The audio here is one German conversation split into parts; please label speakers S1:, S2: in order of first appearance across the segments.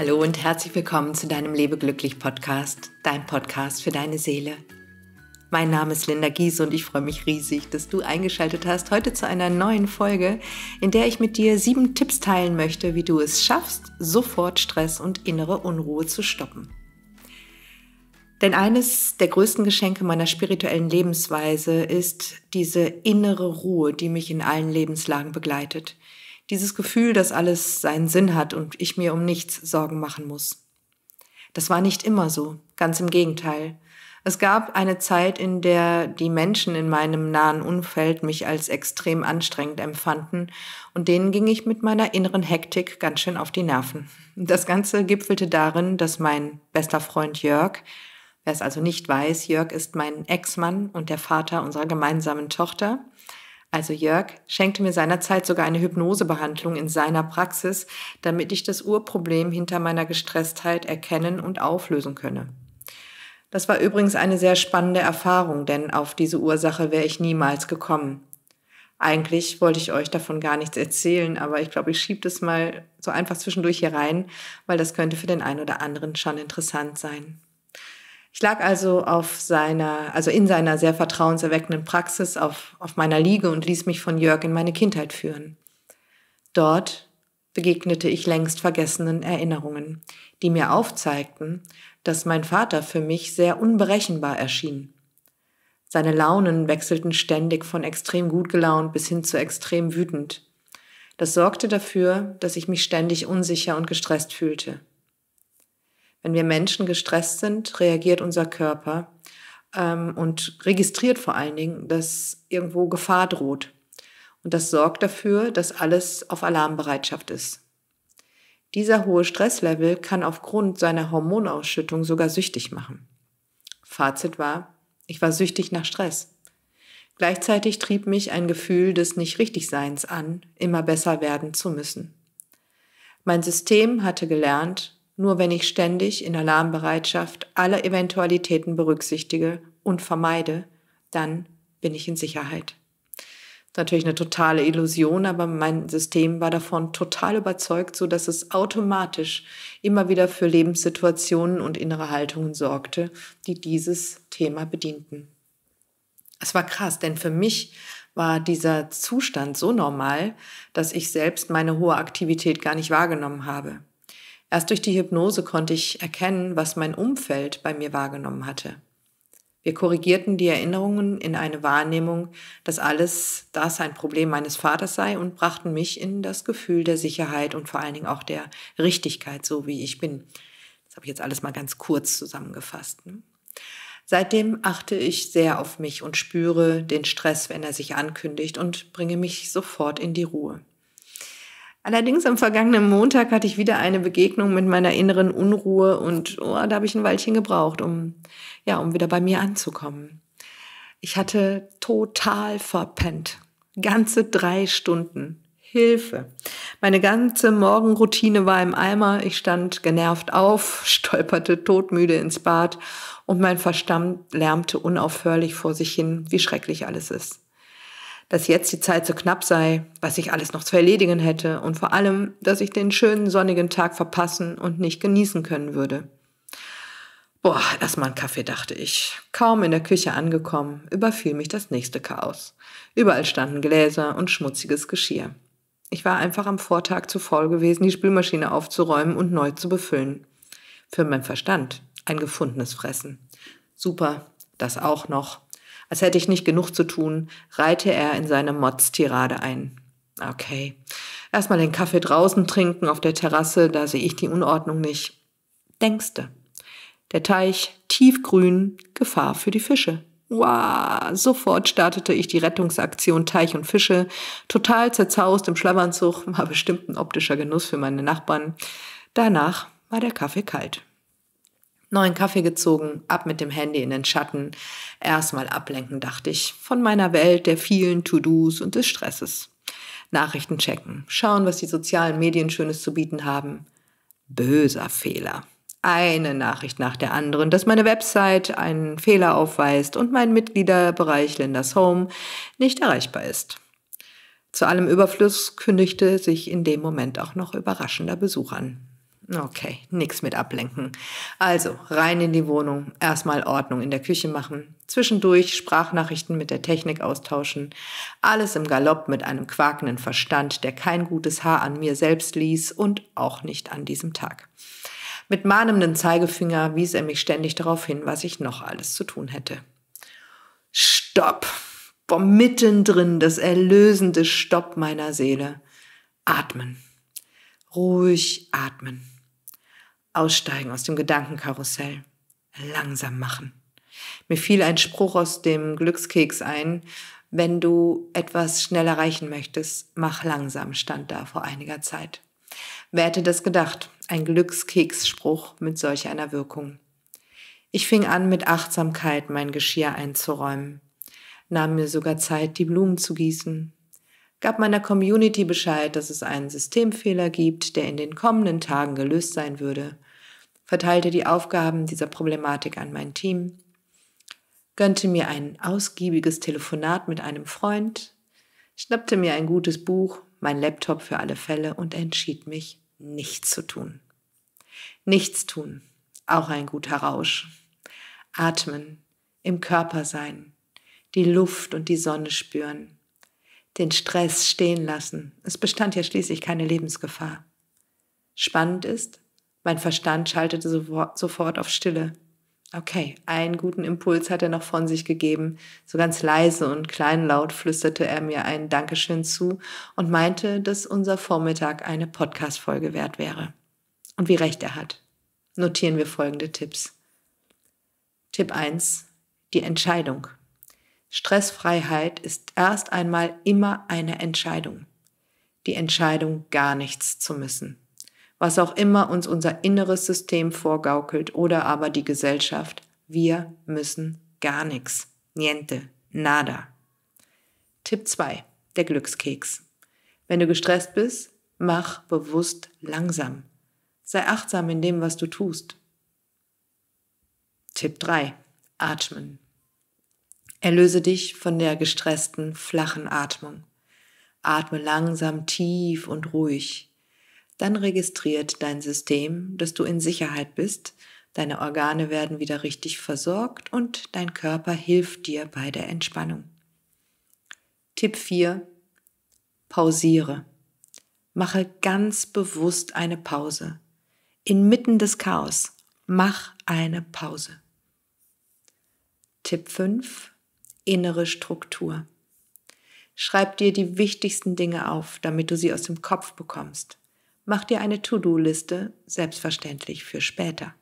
S1: Hallo und herzlich willkommen zu deinem Lebeglücklich Podcast, dein Podcast für deine Seele. Mein Name ist Linda Giese und ich freue mich riesig, dass du eingeschaltet hast heute zu einer neuen Folge, in der ich mit dir sieben Tipps teilen möchte, wie du es schaffst, sofort Stress und innere Unruhe zu stoppen. Denn eines der größten Geschenke meiner spirituellen Lebensweise ist diese innere Ruhe, die mich in allen Lebenslagen begleitet. Dieses Gefühl, dass alles seinen Sinn hat und ich mir um nichts Sorgen machen muss. Das war nicht immer so, ganz im Gegenteil. Es gab eine Zeit, in der die Menschen in meinem nahen Umfeld mich als extrem anstrengend empfanden und denen ging ich mit meiner inneren Hektik ganz schön auf die Nerven. Das Ganze gipfelte darin, dass mein bester Freund Jörg, wer es also nicht weiß, Jörg ist mein Ex-Mann und der Vater unserer gemeinsamen Tochter, also Jörg schenkte mir seinerzeit sogar eine Hypnosebehandlung in seiner Praxis, damit ich das Urproblem hinter meiner Gestresstheit erkennen und auflösen könne. Das war übrigens eine sehr spannende Erfahrung, denn auf diese Ursache wäre ich niemals gekommen. Eigentlich wollte ich euch davon gar nichts erzählen, aber ich glaube, ich schiebe das mal so einfach zwischendurch hier rein, weil das könnte für den einen oder anderen schon interessant sein. Ich lag also auf seiner, also in seiner sehr vertrauenserweckenden Praxis auf, auf meiner Liege und ließ mich von Jörg in meine Kindheit führen. Dort begegnete ich längst vergessenen Erinnerungen, die mir aufzeigten, dass mein Vater für mich sehr unberechenbar erschien. Seine Launen wechselten ständig von extrem gut gelaunt bis hin zu extrem wütend. Das sorgte dafür, dass ich mich ständig unsicher und gestresst fühlte. Wenn wir Menschen gestresst sind, reagiert unser Körper ähm, und registriert vor allen Dingen, dass irgendwo Gefahr droht. Und das sorgt dafür, dass alles auf Alarmbereitschaft ist. Dieser hohe Stresslevel kann aufgrund seiner Hormonausschüttung sogar süchtig machen. Fazit war, ich war süchtig nach Stress. Gleichzeitig trieb mich ein Gefühl des Nicht-Richtigseins an, immer besser werden zu müssen. Mein System hatte gelernt, nur wenn ich ständig in Alarmbereitschaft alle Eventualitäten berücksichtige und vermeide, dann bin ich in Sicherheit. Natürlich eine totale Illusion, aber mein System war davon total überzeugt, so dass es automatisch immer wieder für Lebenssituationen und innere Haltungen sorgte, die dieses Thema bedienten. Es war krass, denn für mich war dieser Zustand so normal, dass ich selbst meine hohe Aktivität gar nicht wahrgenommen habe. Erst durch die Hypnose konnte ich erkennen, was mein Umfeld bei mir wahrgenommen hatte. Wir korrigierten die Erinnerungen in eine Wahrnehmung, dass alles das ein Problem meines Vaters sei und brachten mich in das Gefühl der Sicherheit und vor allen Dingen auch der Richtigkeit, so wie ich bin. Das habe ich jetzt alles mal ganz kurz zusammengefasst. Ne? Seitdem achte ich sehr auf mich und spüre den Stress, wenn er sich ankündigt und bringe mich sofort in die Ruhe. Allerdings am vergangenen Montag hatte ich wieder eine Begegnung mit meiner inneren Unruhe und oh, da habe ich ein Weilchen gebraucht, um, ja, um wieder bei mir anzukommen. Ich hatte total verpennt. Ganze drei Stunden. Hilfe. Meine ganze Morgenroutine war im Eimer. Ich stand genervt auf, stolperte todmüde ins Bad und mein Verstand lärmte unaufhörlich vor sich hin, wie schrecklich alles ist dass jetzt die Zeit zu knapp sei, was ich alles noch zu erledigen hätte und vor allem, dass ich den schönen sonnigen Tag verpassen und nicht genießen können würde. Boah, erstmal ein Kaffee, dachte ich. Kaum in der Küche angekommen, überfiel mich das nächste Chaos. Überall standen Gläser und schmutziges Geschirr. Ich war einfach am Vortag zu faul gewesen, die Spülmaschine aufzuräumen und neu zu befüllen. Für meinen Verstand ein gefundenes Fressen. Super, das auch noch. Als hätte ich nicht genug zu tun, reihte er in seine Motz-Tirade ein. Okay. Erstmal den Kaffee draußen trinken auf der Terrasse, da sehe ich die Unordnung nicht. Denkste. Der Teich tiefgrün, Gefahr für die Fische. Wow, sofort startete ich die Rettungsaktion Teich und Fische, total zerzaust im Schlammernzug, war bestimmt ein optischer Genuss für meine Nachbarn. Danach war der Kaffee kalt. Neuen Kaffee gezogen, ab mit dem Handy in den Schatten. Erstmal ablenken, dachte ich, von meiner Welt der vielen To-Dos und des Stresses. Nachrichten checken, schauen, was die sozialen Medien Schönes zu bieten haben. Böser Fehler. Eine Nachricht nach der anderen, dass meine Website einen Fehler aufweist und mein Mitgliederbereich Linders Home nicht erreichbar ist. Zu allem Überfluss kündigte sich in dem Moment auch noch überraschender Besuch an. Okay, nix mit ablenken. Also rein in die Wohnung, erstmal Ordnung in der Küche machen, zwischendurch Sprachnachrichten mit der Technik austauschen, alles im Galopp mit einem quakenden Verstand, der kein gutes Haar an mir selbst ließ und auch nicht an diesem Tag. Mit mahnendem Zeigefinger wies er mich ständig darauf hin, was ich noch alles zu tun hätte. Stopp! Boah, mittendrin das erlösende Stopp meiner Seele. Atmen. Ruhig atmen. Aussteigen aus dem Gedankenkarussell. Langsam machen. Mir fiel ein Spruch aus dem Glückskeks ein. Wenn du etwas schnell erreichen möchtest, mach langsam, stand da vor einiger Zeit. Wer hätte das gedacht? Ein Glückskeksspruch mit solch einer Wirkung. Ich fing an, mit Achtsamkeit mein Geschirr einzuräumen, nahm mir sogar Zeit, die Blumen zu gießen, gab meiner Community Bescheid, dass es einen Systemfehler gibt, der in den kommenden Tagen gelöst sein würde, verteilte die Aufgaben dieser Problematik an mein Team, gönnte mir ein ausgiebiges Telefonat mit einem Freund, schnappte mir ein gutes Buch, mein Laptop für alle Fälle und entschied mich, nichts zu tun. Nichts tun, auch ein guter Rausch. Atmen, im Körper sein, die Luft und die Sonne spüren, den Stress stehen lassen. Es bestand ja schließlich keine Lebensgefahr. Spannend ist, mein Verstand schaltete sofort auf Stille. Okay, einen guten Impuls hat er noch von sich gegeben. So ganz leise und kleinlaut flüsterte er mir ein Dankeschön zu und meinte, dass unser Vormittag eine Podcast-Folge wert wäre. Und wie recht er hat. Notieren wir folgende Tipps. Tipp 1. Die Entscheidung. Stressfreiheit ist erst einmal immer eine Entscheidung. Die Entscheidung, gar nichts zu müssen was auch immer uns unser inneres System vorgaukelt oder aber die Gesellschaft, wir müssen gar nichts. Niente, nada. Tipp 2, der Glückskeks. Wenn du gestresst bist, mach bewusst langsam. Sei achtsam in dem, was du tust. Tipp 3, Atmen. Erlöse dich von der gestressten, flachen Atmung. Atme langsam, tief und ruhig dann registriert dein System, dass du in Sicherheit bist, deine Organe werden wieder richtig versorgt und dein Körper hilft dir bei der Entspannung. Tipp 4. Pausiere. Mache ganz bewusst eine Pause. Inmitten des Chaos, mach eine Pause. Tipp 5. Innere Struktur. Schreib dir die wichtigsten Dinge auf, damit du sie aus dem Kopf bekommst. Mach dir eine To-Do-Liste, selbstverständlich für später.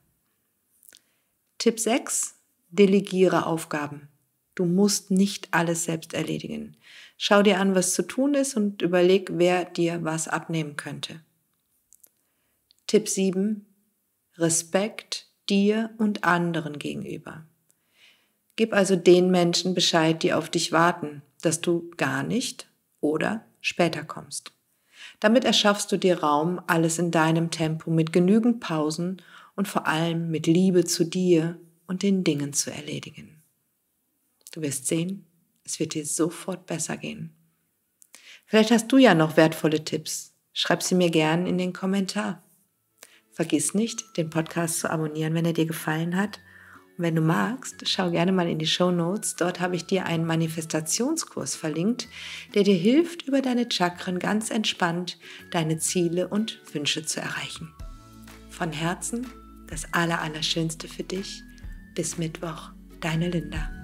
S1: Tipp 6. Delegiere Aufgaben. Du musst nicht alles selbst erledigen. Schau dir an, was zu tun ist und überleg, wer dir was abnehmen könnte. Tipp 7. Respekt dir und anderen gegenüber. Gib also den Menschen Bescheid, die auf dich warten, dass du gar nicht oder später kommst. Damit erschaffst du dir Raum, alles in deinem Tempo mit genügend Pausen und vor allem mit Liebe zu dir und den Dingen zu erledigen. Du wirst sehen, es wird dir sofort besser gehen. Vielleicht hast du ja noch wertvolle Tipps. Schreib sie mir gerne in den Kommentar. Vergiss nicht, den Podcast zu abonnieren, wenn er dir gefallen hat wenn du magst, schau gerne mal in die Show Notes. Dort habe ich dir einen Manifestationskurs verlinkt, der dir hilft, über deine Chakren ganz entspannt deine Ziele und Wünsche zu erreichen. Von Herzen das Allerallerschönste für dich. Bis Mittwoch, deine Linda.